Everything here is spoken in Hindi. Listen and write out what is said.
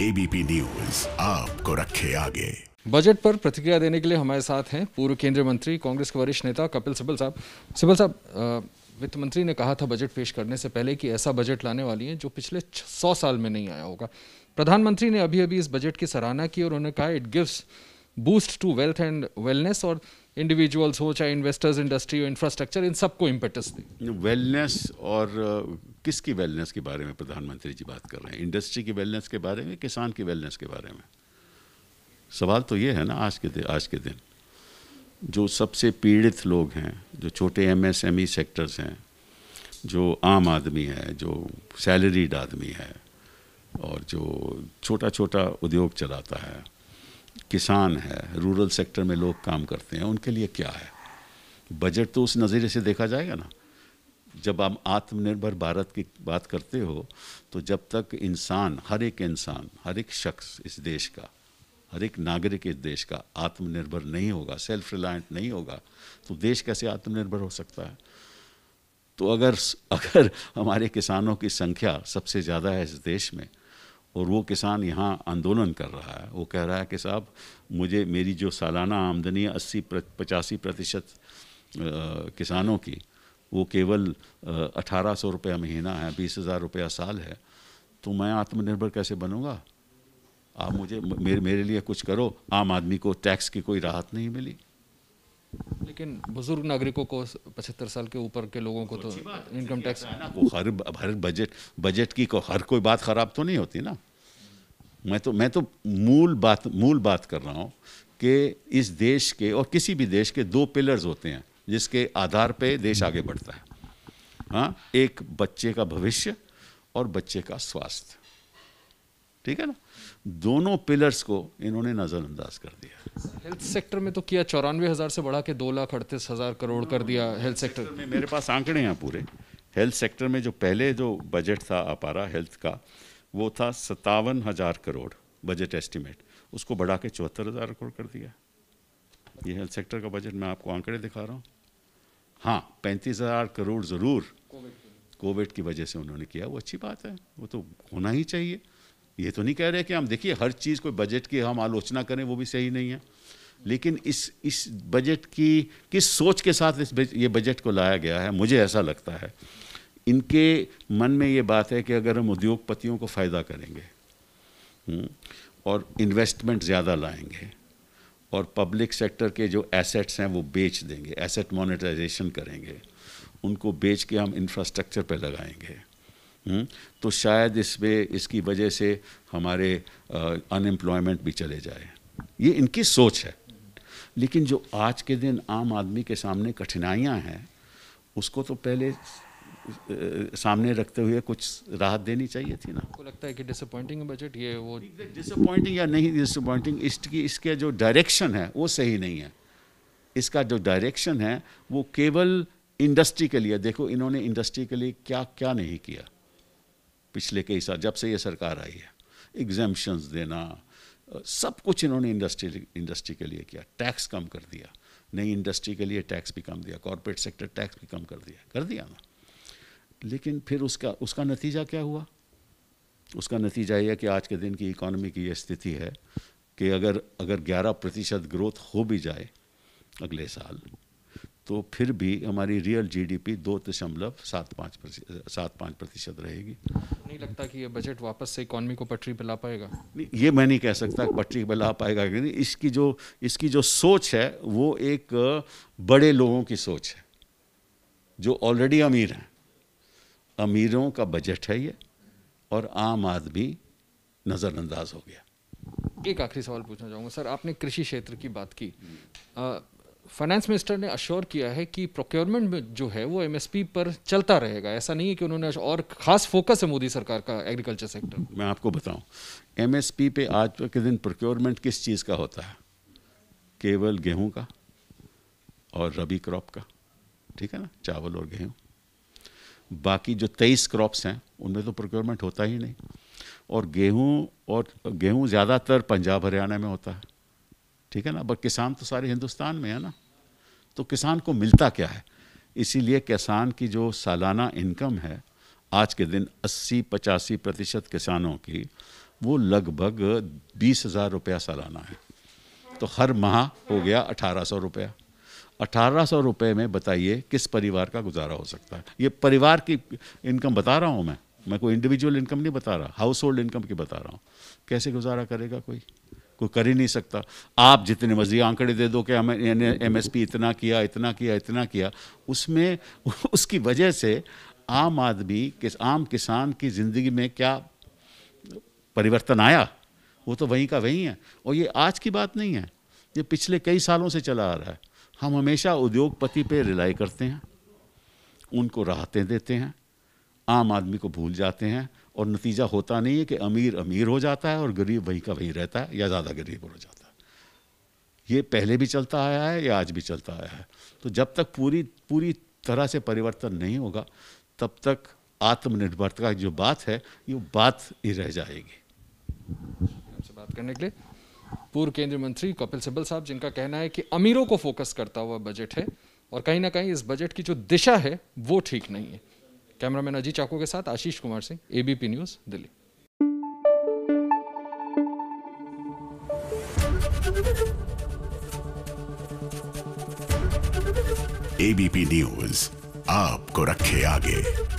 एबीपी न्यूज आपको रखे आगे बजट पर प्रतिक्रिया देने के लिए हमारे साथ हैं पूर्व केंद्रीय मंत्री कांग्रेस के वरिष्ठ नेता कपिल सिब्बल साहब सिब्बल साहब वित्त मंत्री ने कहा था बजट पेश करने से पहले कि ऐसा बजट लाने वाली है जो पिछले सौ साल में नहीं आया होगा प्रधानमंत्री ने अभी अभी इस बजट की सराहना की और उन्होंने कहा it gives boost to wealth and wellness और इंडिविजुअल्स हो चाहे इन्वेस्टर्स इंडस्ट्री और इंफ्रास्ट्रक्चर इन सबको इम्पेटस दी वेलनेस और किसकी वेलनेस के बारे में प्रधानमंत्री जी बात कर रहे हैं इंडस्ट्री की वेलनेस के बारे में किसान की वेलनेस के बारे में सवाल तो ये है ना आज के दिन आज के दिन जो सबसे पीड़ित लोग हैं जो छोटे एमएसएमई सेक्टर्स e हैं जो आम आदमी है जो सैलरीड आदमी है और जो छोटा छोटा उद्योग चलाता है किसान है रूरल सेक्टर में लोग काम करते हैं उनके लिए क्या है बजट तो उस नज़रिए से देखा जाएगा ना जब आप आत्मनिर्भर भारत की बात करते हो तो जब तक इंसान हर एक इंसान हर एक शख्स इस देश का हर एक नागरिक इस देश का आत्मनिर्भर नहीं होगा सेल्फ रिलायंट नहीं होगा तो देश कैसे आत्मनिर्भर हो सकता है तो अगर अगर हमारे किसानों की संख्या सबसे ज़्यादा है इस देश में और वो किसान यहाँ आंदोलन कर रहा है वो कह रहा है कि साहब मुझे मेरी जो सालाना आमदनी अस्सी पचासी प्रतिशत किसानों की वो केवल अठारह सौ रुपया महीना है बीस हज़ार रुपया साल है तो मैं आत्मनिर्भर कैसे बनूंगा आप मुझे मेरे मेरे लिए कुछ करो आम आदमी को टैक्स की कोई राहत नहीं मिली लेकिन बुजुर्ग नागरिकों को पचहत्तर साल के ऊपर के लोगों को तो इनकम टैक्स वो हर हर बजट बजट की को, हर कोई बात ख़राब तो नहीं होती ना मैं तो मैं तो मूल बात मूल बात कर रहा हूँ कि इस देश के और किसी भी देश के दो पिलर्स होते हैं जिसके आधार पे देश आगे बढ़ता है हाँ एक बच्चे का भविष्य और बच्चे का स्वास्थ्य ठीक है ना दोनों पिलर्स को इन्होंने नज़रअंदाज कर दिया हेल्थ सेक्टर में तो किया चौरानवे हज़ार से बढ़ा के दो लाख अड़तीस हज़ार करोड़ कर दिया हेल्थ सेक्टर में मेरे पास आंकड़े हैं पूरे हेल्थ सेक्टर में जो पहले जो बजट था अपारा हेल्थ का वो था सत्तावन हज़ार करोड़ बजट एस्टिमेट उसको बढ़ा के चौहत्तर हज़ार करोड़ कर दिया ये हेल्थ सेक्टर का बजट मैं आपको आंकड़े दिखा रहा हूँ हाँ पैंतीस हज़ार करोड़ ज़रूर कोविड की वजह से उन्होंने किया वो अच्छी बात है वो तो होना ही चाहिए ये तो नहीं कह रहे कि हम देखिए हर चीज़ को बजट की हम आलोचना करें वो भी सही नहीं है लेकिन इस इस बजट की किस सोच के साथ इस बज, ये बजट को लाया गया है मुझे ऐसा लगता है इनके मन में ये बात है कि अगर हम उद्योगपतियों को फ़ायदा करेंगे हम्म, और इन्वेस्टमेंट ज़्यादा लाएंगे और पब्लिक सेक्टर के जो एसेट्स हैं वो बेच देंगे एसेट मोनेटाइजेशन करेंगे उनको बेच के हम इंफ्रास्ट्रक्चर पे लगाएंगे हुँ? हम्म, तो शायद इसमें इसकी वजह से हमारे अनएम्प्लॉयमेंट भी चले जाए ये इनकी सोच है लेकिन जो आज के दिन आम आदमी के सामने कठिनाइयाँ हैं उसको तो पहले सामने रखते हुए कुछ राहत देनी चाहिए थी ना आपको लगता है कि डिसअपॉइंटिंग बजट ये वो डिसअपॉइंटिंग या नहीं डिसअपॉइंटिंग इसकी इसके जो डायरेक्शन है वो सही नहीं है इसका जो डायरेक्शन है वो केवल इंडस्ट्री के लिए देखो इन्होंने इंडस्ट्री के लिए क्या क्या नहीं किया पिछले कई साल जब से ये सरकार आई है एग्जामेशंस देना सब कुछ इन्होंने इंडस्ट्री इंडस्ट्री के लिए किया टैक्स कम कर दिया नई इंडस्ट्री के लिए टैक्स भी कम दिया कॉरपोरेट सेक्टर टैक्स भी कम कर दिया कर दिया ना लेकिन फिर उसका उसका नतीजा क्या हुआ उसका नतीजा यह कि आज के दिन की इकोनॉमी की यह स्थिति है कि अगर अगर 11 प्रतिशत ग्रोथ हो भी जाए अगले साल तो फिर भी हमारी रियल जीडीपी दो दशमलव सात पाँच सात पाँच प्रतिशत रहेगी नहीं लगता कि ये बजट वापस से इकोनॉमी को पटरी पर ला पाएगा नहीं ये मैं नहीं कह सकता पटरी पर ला पाएगा कि नहीं इसकी जो इसकी जो सोच है वो एक बड़े लोगों की सोच है जो ऑलरेडी अमीर हैं अमीरों का बजट है ये और आम आदमी नज़रअंदाज हो गया एक आखिरी सवाल पूछना चाहूँगा सर आपने कृषि क्षेत्र की बात की फाइनेंस मिनिस्टर ने अश्योर किया है कि प्रोक्योरमेंट जो है वो एमएसपी पर चलता रहेगा ऐसा नहीं है कि उन्होंने और खास फोकस है मोदी सरकार का एग्रीकल्चर सेक्टर मैं आपको बताऊं एमएसपी पे आज के दिन प्रोक्योरमेंट किस चीज़ का होता है केवल गेहूं का और रबी क्रॉप का ठीक है ना चावल और गेहूं बाकी जो तेईस क्रॉप्स हैं उनमें तो प्रोक्योरमेंट होता ही नहीं और गेहूँ और गेहूँ ज़्यादातर पंजाब हरियाणा में होता है ठीक है ना बट किसान तो सारे हिंदुस्तान में है ना तो किसान को मिलता क्या है इसीलिए किसान की जो सालाना इनकम है आज के दिन 80 पचासी प्रतिशत किसानों की वो लगभग बीस हज़ार रुपया सालाना है तो हर माह हो गया अठारह सौ रुपया अठारह सौ रुपये में बताइए किस परिवार का गुजारा हो सकता है ये परिवार की इनकम बता रहा हूँ मैं मैं कोई इंडिविजुअल इनकम नहीं बता रहा हाउस होल्ड इनकम की बता रहा हूँ कैसे गुजारा करेगा कोई कोई कर ही नहीं सकता आप जितने मर्जी आंकड़े दे दो कि हमें एम एस पी इतना किया इतना किया इतना किया उसमें उसकी वजह से आम आदमी किस आम किसान की ज़िंदगी में क्या परिवर्तन आया वो तो वहीं का वहीं है और ये आज की बात नहीं है ये पिछले कई सालों से चला आ रहा है हम हमेशा उद्योगपति पे रिलाई करते हैं उनको राहतें देते हैं आम आदमी को भूल जाते हैं और नतीजा होता नहीं है कि अमीर अमीर हो जाता है और गरीब वहीं का वहीं रहता है या ज़्यादा गरीब हो जाता है ये पहले भी चलता आया है या आज भी चलता आया है तो जब तक पूरी पूरी तरह से परिवर्तन नहीं होगा तब तक आत्मनिर्भरता की जो बात है ये बात ही रह जाएगी आपसे बात करने के लिए पूर्व केंद्रीय मंत्री कपिल सिब्बल साहब जिनका कहना है कि अमीरों को फोकस करता हुआ बजट है और कहीं ना कहीं इस बजट की जो दिशा है वो ठीक नहीं है कैमरामैन अजीत चाकू के साथ Ashish Kumar Singh ABP news Delhi ABP news आपको रखे आगे